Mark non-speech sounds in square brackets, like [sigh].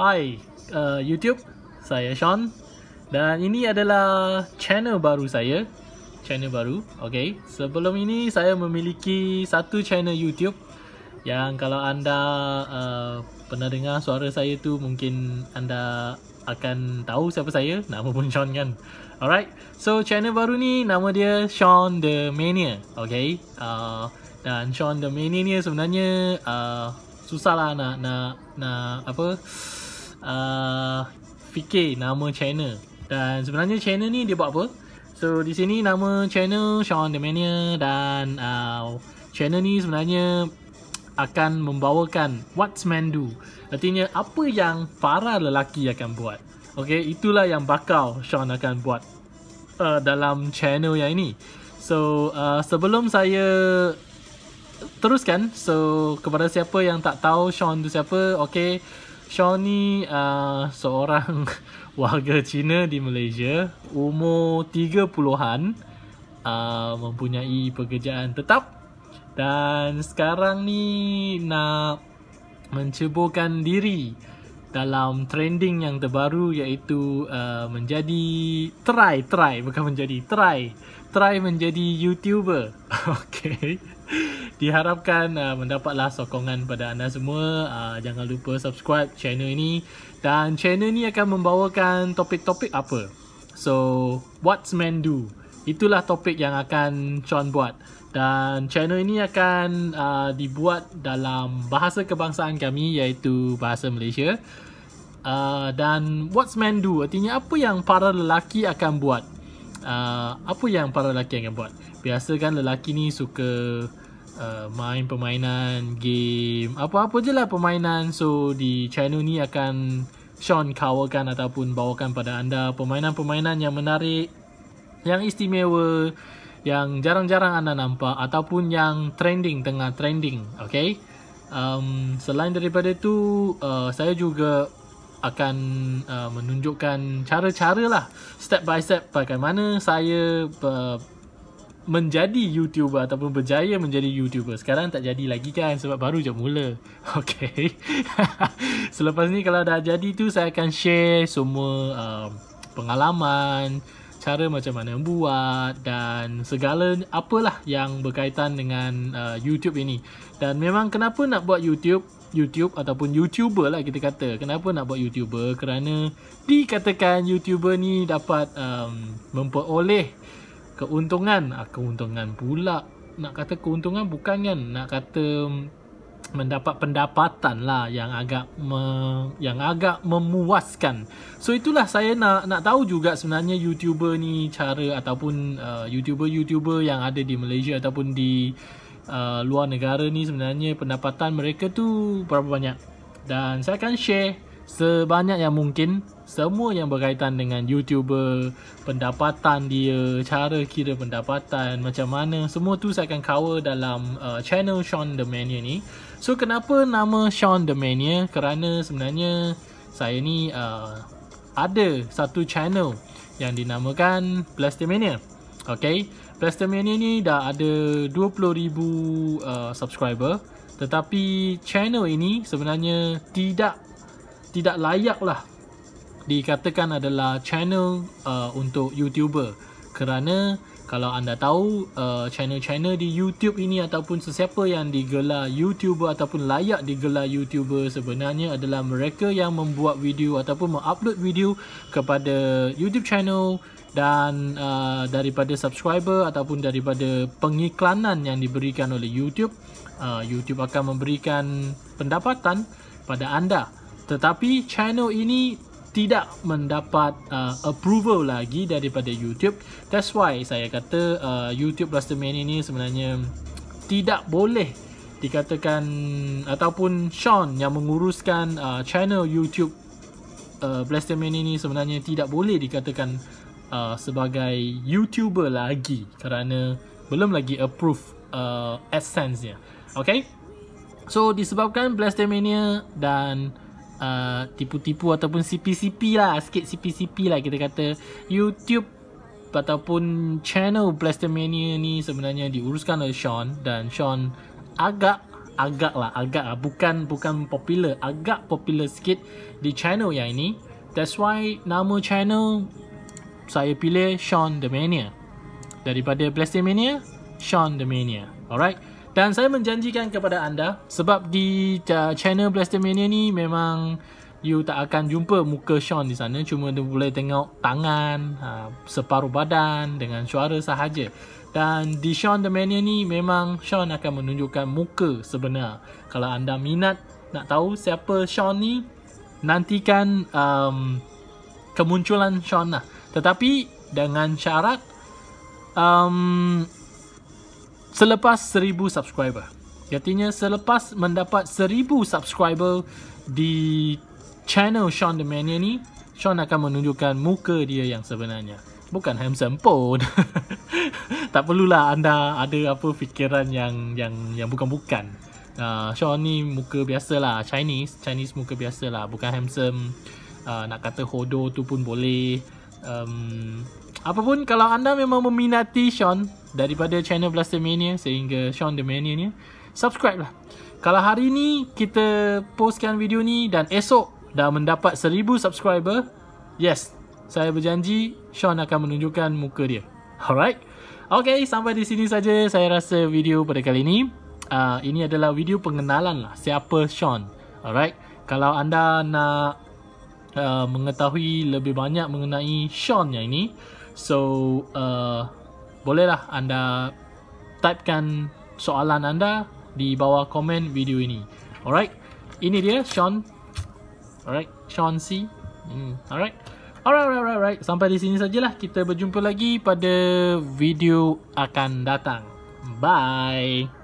Hi uh, YouTube, saya Sean dan ini adalah channel baru saya, channel baru. Okay, sebelum ini saya memiliki satu channel YouTube yang kalau anda uh, pernah dengar suara saya tu mungkin anda akan tahu siapa saya, nama pun Sean kan. Alright, so channel baru ni nama dia Sean the Mania, okay? Uh, dan Sean the Mania ni sebenarnya uh, susah lah nak nak nak apa? uh, fikir nama channel dan sebenarnya channel ni dia buat apa so di sini nama channel Sean Demania dan uh, channel ni sebenarnya akan membawakan what's Men do artinya apa yang para lelaki akan buat Okay, itulah yang bakal Sean akan buat uh, dalam channel yang ini So uh, sebelum saya teruskan So kepada siapa yang tak tahu Sean tu siapa Okay Shaw ni uh, seorang [laughs] warga Cina di Malaysia Umur tiga puluhan uh, Mempunyai pekerjaan tetap Dan sekarang ni nak menceburkan diri dalam trending yang terbaru iaitu uh, menjadi try try bukan menjadi try try menjadi youtuber [laughs] okay. Diharapkan uh, mendapatlah sokongan pada anda semua. Uh, jangan lupa subscribe channel ini dan channel ini akan membawakan topik-topik apa? So, what's men do? Itulah topik yang akan Chuan buat dan channel ini akan uh, dibuat dalam bahasa kebangsaan kami iaitu bahasa Malaysia. Uh, dan what's men do? Artinya apa yang para lelaki akan buat? Ah, apa yang para lelaki akan buat? Biasa kan lelaki ni suka uh, main permainan, game, apa-apa je lah permainan. So, di channel ni akan Sean kawalkan ataupun bawakan pada anda permainan-permainan yang menarik, yang istimewa, yang jarang-jarang anda nampak ataupun yang trending, tengah trending. Okay? Um, selain daripada tu, uh, saya juga akan uh, menunjukkan cara-cara lah step by step bagaimana saya uh, menjadi YouTuber ataupun berjaya menjadi YouTuber. Sekarang tak jadi lagi kan sebab baru je mula. [laughs] Okay. [laughs] Selepas ni kalau dah jadi tu saya akan share semua um, pengalaman, cara macam mana buat dan segala apalah yang berkaitan dengan uh, YouTube ini. Dan memang kenapa nak buat YouTube? YouTube ataupun YouTuber lah kita kata. Kenapa nak buat YouTuber? Kerana dikatakan YouTuber ni dapat um, memperoleh keuntungan. Ah, keuntungan pula. Nak kata keuntungan bukan kan. Nak kata um, mendapat pendapatan lah yang agak me, yang agak memuaskan. So itulah saya nak nak tahu juga sebenarnya YouTuber ni cara ataupun uh, YouTuber-YouTuber yang ada di Malaysia ataupun di uh, luar negara ni sebenarnya pendapatan mereka tu berapa banyak. Dan saya akan share sebanyak yang mungkin semua yang berkaitan dengan YouTuber, pendapatan dia, cara kira pendapatan, macam mana, semua tu saya akan cover dalam uh, channel Sean The Mania ni. So kenapa nama Sean The Mania? Kerana sebenarnya saya ni uh, ada satu channel yang dinamakan Plastic Mania. Okay, Plaster Mania ni dah ada 20,000 uh, subscriber tetapi channel ini sebenarnya tidak tidak layak lah dikatakan adalah channel uh, untuk YouTuber kerana kalau anda tahu uh, channel-channel di YouTube ini ataupun sesiapa yang digelar YouTuber ataupun layak digelar YouTuber sebenarnya adalah mereka yang membuat video ataupun mengupload video kepada YouTube channel dan uh, daripada subscriber ataupun daripada pengiklanan yang diberikan oleh YouTube uh, YouTube akan memberikan pendapatan pada anda tetapi channel ini tidak mendapat uh, approval lagi daripada YouTube. That's why saya kata uh, YouTube Blaster Man ini sebenarnya tidak boleh dikatakan ataupun Sean yang menguruskan uh, channel YouTube uh, Blaster Man ini sebenarnya tidak boleh dikatakan uh, sebagai YouTuber lagi kerana belum lagi approve uh, AdSense-nya. Okay? So, disebabkan Blastermania dan uh, tipu-tipu ataupun CPCP lah sikit CPCP lah kita kata YouTube ataupun channel Mania ni sebenarnya diuruskan oleh Sean dan Sean agak agak lah agak lah bukan bukan popular agak popular sikit di channel yang ini that's why nama channel saya pilih Sean The Mania daripada Mania Sean The Mania alright dan saya menjanjikan kepada anda sebab di uh, channel Blaster ni memang you tak akan jumpa muka Sean di sana cuma dia boleh tengok tangan, uh, separuh badan dengan suara sahaja. Dan di Sean the Mania ni memang Sean akan menunjukkan muka sebenar. Kalau anda minat nak tahu siapa Sean ni, nantikan um, kemunculan Sean lah. Tetapi dengan syarat um, selepas seribu subscriber. Artinya selepas mendapat seribu subscriber di channel Sean the Mania ni, Sean akan menunjukkan muka dia yang sebenarnya. Bukan handsome pun. [laughs] tak perlulah anda ada apa fikiran yang yang yang bukan-bukan. Uh, ah, Sean ni muka biasa lah Chinese Chinese muka biasa lah Bukan handsome uh, Nak kata hodo tu pun boleh um, Apapun Kalau anda memang meminati Sean daripada channel Blaster Mania sehingga Sean The Mania ni subscribe lah kalau hari ni kita postkan video ni dan esok dah mendapat seribu subscriber yes saya berjanji Sean akan menunjukkan muka dia alright Okay, sampai di sini saja saya rasa video pada kali ini. Uh, ah, ini adalah video pengenalan lah siapa Sean. Alright, kalau anda nak uh, mengetahui lebih banyak mengenai Sean yang ini, so uh, bolehlah anda typekan soalan anda di bawah komen video ini. Alright. Ini dia Sean. Alright, Sean C. Hmm, alright. Alright, alright, alright, alright. Sampai di sini sajalah. Kita berjumpa lagi pada video akan datang. Bye.